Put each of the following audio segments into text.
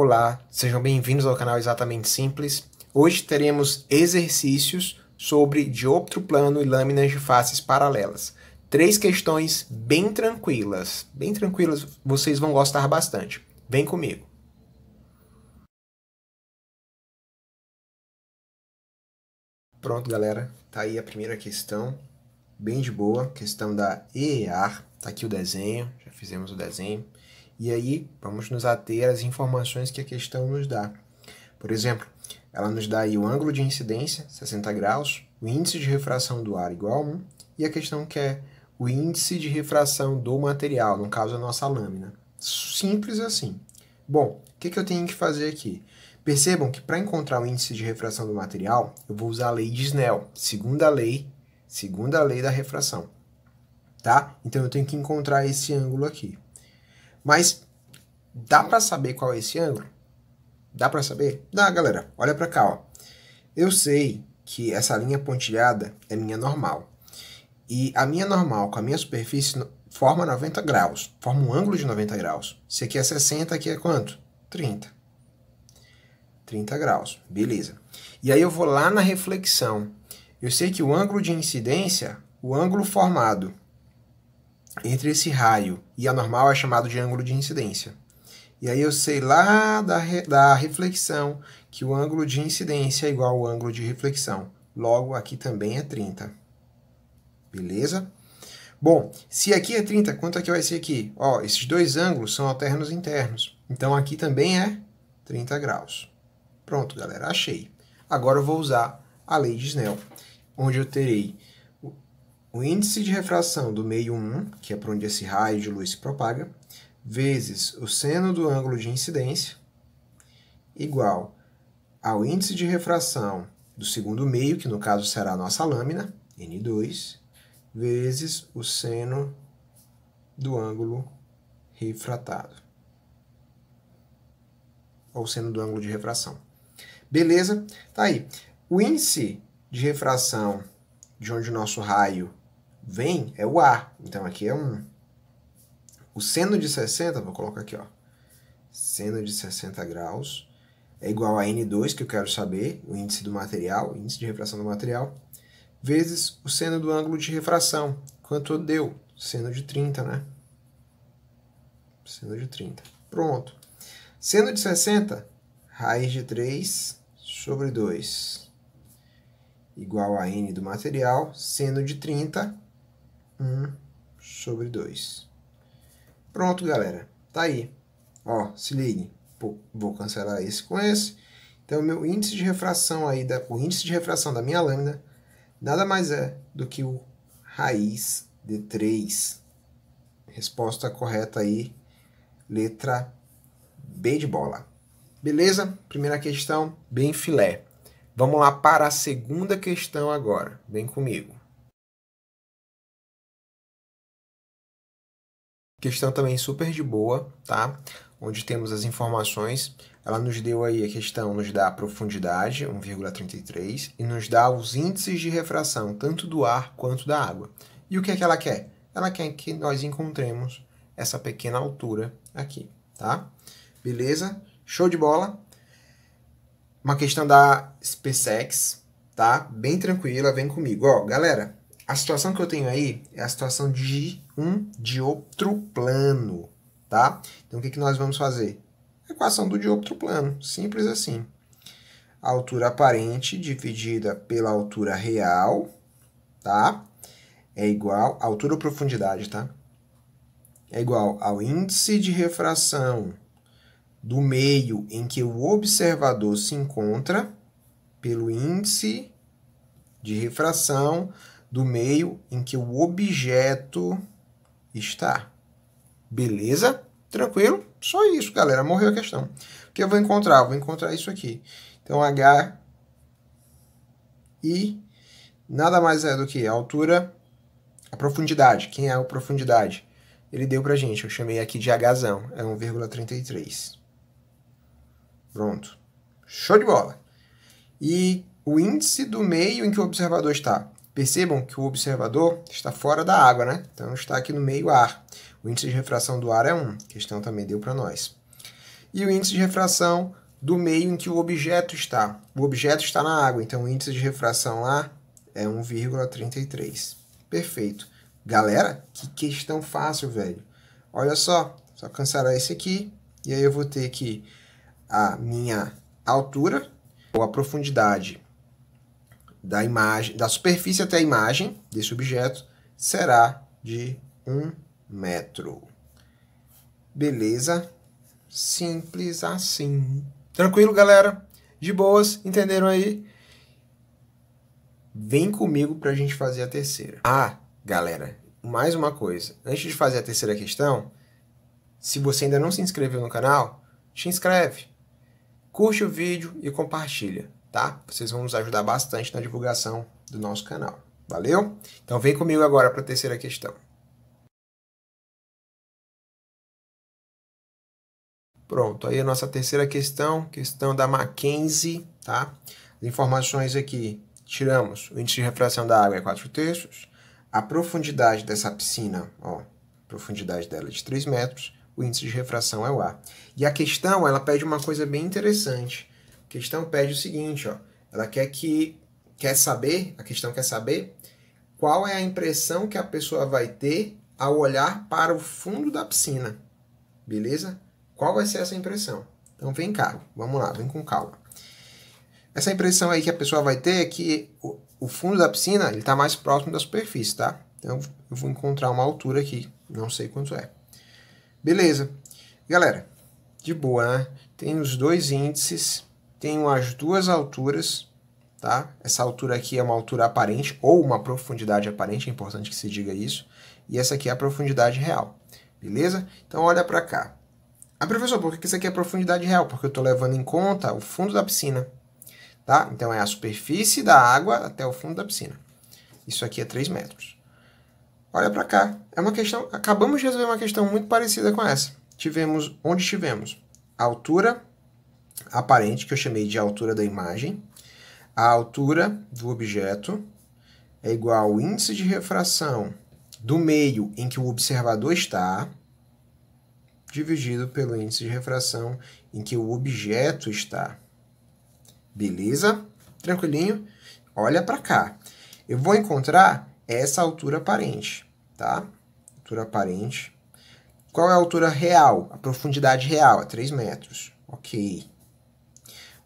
Olá, sejam bem-vindos ao canal Exatamente Simples. Hoje teremos exercícios sobre outro plano e lâminas de faces paralelas. Três questões bem tranquilas, bem tranquilas, vocês vão gostar bastante. Vem comigo. Pronto, galera, tá aí a primeira questão, bem de boa, questão da EEAR, tá aqui o desenho, já fizemos o desenho. E aí vamos nos ater às informações que a questão nos dá. Por exemplo, ela nos dá aí o ângulo de incidência, 60 graus, o índice de refração do ar igual a 1, e a questão quer é o índice de refração do material, no caso a nossa lâmina. Simples assim. Bom, o que, que eu tenho que fazer aqui? Percebam que para encontrar o índice de refração do material, eu vou usar a lei de Snell, segunda lei, segunda lei da refração. Tá? Então eu tenho que encontrar esse ângulo aqui. Mas dá para saber qual é esse ângulo? Dá para saber? Dá, galera. Olha para cá, ó. Eu sei que essa linha pontilhada é minha normal. E a minha normal com a minha superfície forma 90 graus, forma um ângulo de 90 graus. Se aqui é 60, aqui é quanto? 30. 30 graus, beleza. E aí eu vou lá na reflexão. Eu sei que o ângulo de incidência, o ângulo formado entre esse raio e a normal é chamado de ângulo de incidência. E aí eu sei lá da, re, da reflexão que o ângulo de incidência é igual ao ângulo de reflexão. Logo, aqui também é 30. Beleza? Bom, se aqui é 30, quanto é que vai ser aqui? Ó, esses dois ângulos são alternos internos. Então, aqui também é 30 graus. Pronto, galera, achei. Agora eu vou usar a lei de Snell, onde eu terei o índice de refração do meio 1, que é para onde esse raio de luz se propaga, vezes o seno do ângulo de incidência, igual ao índice de refração do segundo meio, que no caso será a nossa lâmina, N2, vezes o seno do ângulo refratado, ou seno do ângulo de refração. Beleza? Tá aí. O índice de refração de onde o nosso raio vem é o A. Então aqui é um. O seno de 60, vou colocar aqui, ó. Seno de 60 graus é igual a N2, que eu quero saber, o índice do material, índice de refração do material, vezes o seno do ângulo de refração. Quanto deu? Seno de 30, né? Seno de 30. Pronto. Seno de 60, raiz de 3 sobre 2 igual a n do material, seno de 30 1 sobre 2. Pronto, galera. Tá aí. Ó, se ligue. Vou cancelar esse com esse. Então, meu índice de refração aí, da, o índice de refração da minha lâmina, nada mais é do que o raiz de 3. Resposta correta aí, letra B de bola. Beleza? Primeira questão, bem filé. Vamos lá para a segunda questão agora. Vem comigo. Questão também super de boa, tá? Onde temos as informações. Ela nos deu aí a questão, nos dá a profundidade, 1,33, e nos dá os índices de refração, tanto do ar quanto da água. E o que é que ela quer? Ela quer que nós encontremos essa pequena altura aqui, tá? Beleza? Show de bola. Uma questão da SpaceX, tá? Bem tranquila, vem comigo. Ó, galera, a situação que eu tenho aí é a situação de um de outro plano, tá? Então, o que, que nós vamos fazer? equação do de outro plano, simples assim. A altura aparente dividida pela altura real, tá? É igual, altura ou profundidade, tá? É igual ao índice de refração do meio em que o observador se encontra pelo índice de refração do meio em que o objeto está. Beleza? Tranquilo? Só isso, galera. Morreu a questão. O que eu vou encontrar? Vou encontrar isso aqui. Então, H e nada mais é do que a altura, a profundidade. Quem é a profundidade? Ele deu para gente. Eu chamei aqui de Hzão. É 1,33. Pronto. Show de bola. E o índice do meio em que o observador está? Percebam que o observador está fora da água, né? Então está aqui no meio ar. O índice de refração do ar é 1, questão também deu para nós. E o índice de refração do meio em que o objeto está. O objeto está na água, então o índice de refração lá é 1,33. Perfeito. Galera, que questão fácil, velho. Olha só, só cancelar esse aqui, e aí eu vou ter aqui a minha altura ou a profundidade da imagem, da superfície até a imagem desse objeto será de 1 metro. Beleza? Simples assim. Tranquilo, galera? De boas? Entenderam aí? Vem comigo para a gente fazer a terceira. Ah, galera, mais uma coisa. Antes de fazer a terceira questão, se você ainda não se inscreveu no canal, te inscreve, curte o vídeo e compartilha tá? Vocês vão nos ajudar bastante na divulgação do nosso canal. Valeu? Então vem comigo agora para a terceira questão. Pronto, aí a nossa terceira questão, questão da Mackenzie, tá? As informações aqui, tiramos o índice de refração da água é 4 terços, a profundidade dessa piscina, ó, profundidade dela é de 3 metros, o índice de refração é o A. E a questão, ela pede uma coisa bem interessante, a questão pede o seguinte, ó. Ela quer que quer saber, a questão quer saber qual é a impressão que a pessoa vai ter ao olhar para o fundo da piscina. Beleza? Qual vai ser essa impressão? Então vem cá, vamos lá, vem com calma. Essa impressão aí que a pessoa vai ter é que o, fundo da piscina ele está mais próximo da superfície, tá? Então eu vou encontrar uma altura aqui, não sei quanto é. Beleza. Galera, de boa, né? Tem os dois índices tenho as duas alturas, tá? Essa altura aqui é uma altura aparente ou uma profundidade aparente, é importante que se diga isso. E essa aqui é a profundidade real, beleza? Então olha para cá. Ah, professor, por que isso aqui é profundidade real? Porque eu estou levando em conta o fundo da piscina, tá? Então é a superfície da água até o fundo da piscina. Isso aqui é 3 metros. Olha para cá. É uma questão. Acabamos de resolver uma questão muito parecida com essa. Tivemos onde tivemos altura aparente, que eu chamei de altura da imagem. A altura do objeto é igual ao índice de refração do meio em que o observador está, dividido pelo índice de refração em que o objeto está. Beleza? Tranquilinho? Olha para cá. Eu vou encontrar essa altura aparente, tá? Altura aparente. Qual é a altura real? A profundidade real é 3 metros. Ok.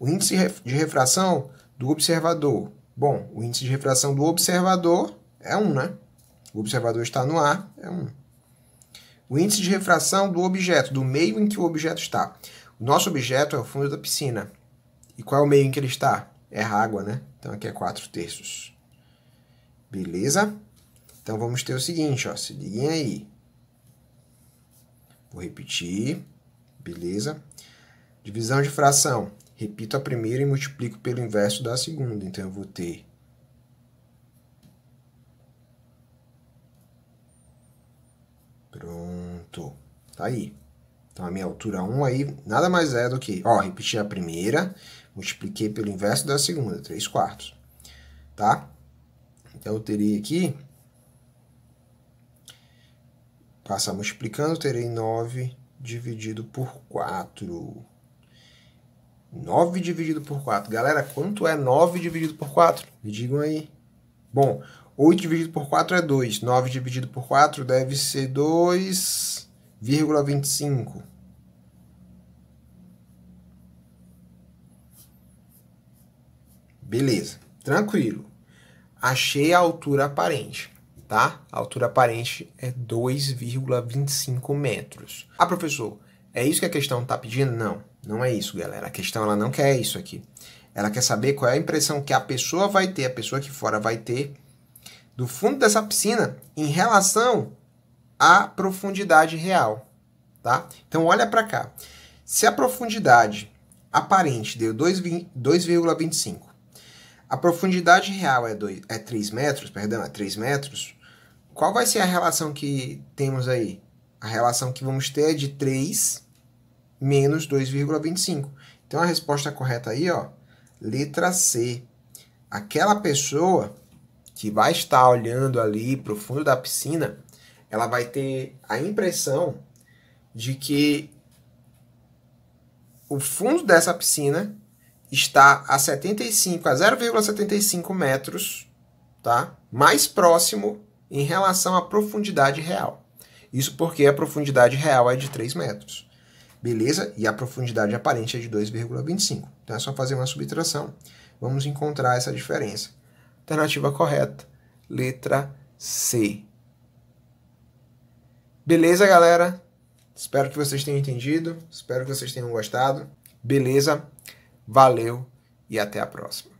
O índice de refração do observador. Bom, o índice de refração do observador é 1, né? O observador está no ar, é 1. O índice de refração do objeto, do meio em que o objeto está. O nosso objeto é o fundo da piscina. E qual é o meio em que ele está? É a água, né? Então aqui é 4 terços. Beleza? Então vamos ter o seguinte, ó, se liguem aí. Vou repetir. Beleza? Divisão de fração repito a primeira e multiplico pelo inverso da segunda. Então, eu vou ter Pronto. Tá aí. Então, a minha altura 1 aí nada mais é do que... Ó, repeti a primeira, multipliquei pelo inverso da segunda, 3 quartos. Tá? Então, eu teria aqui... Passar multiplicando, terei 9 dividido por 4. 9 dividido por 4. Galera, quanto é 9 dividido por 4? Me digam aí. Bom, 8 dividido por 4 é 2. 9 dividido por 4 deve ser 2,25. Beleza, tranquilo. Achei a altura aparente, tá? A altura aparente é 2,25 metros. Ah, professor, é isso que a questão está pedindo? Não não é isso, galera. A questão ela não quer isso aqui. Ela quer saber qual é a impressão que a pessoa vai ter, a pessoa que fora vai ter do fundo dessa piscina em relação à profundidade real, tá? Então olha para cá. Se a profundidade aparente deu 2,25, a profundidade real é, dois, é 3 metros, perdão, é 3 metros, qual vai ser a relação que temos aí? A relação que vamos ter é de 3 menos 2,25. Então a resposta correta aí, ó, letra C. Aquela pessoa que vai estar olhando ali para o fundo da piscina, ela vai ter a impressão de que o fundo dessa piscina está a 75 a 0,75 metros, tá? Mais próximo em relação à profundidade real. Isso porque a profundidade real é de 3 metros. Beleza? E a profundidade aparente é de 2,25. Então é só fazer uma subtração. Vamos encontrar essa diferença. Alternativa correta, letra C. Beleza, galera? Espero que vocês tenham entendido. Espero que vocês tenham gostado. Beleza? Valeu e até a próxima.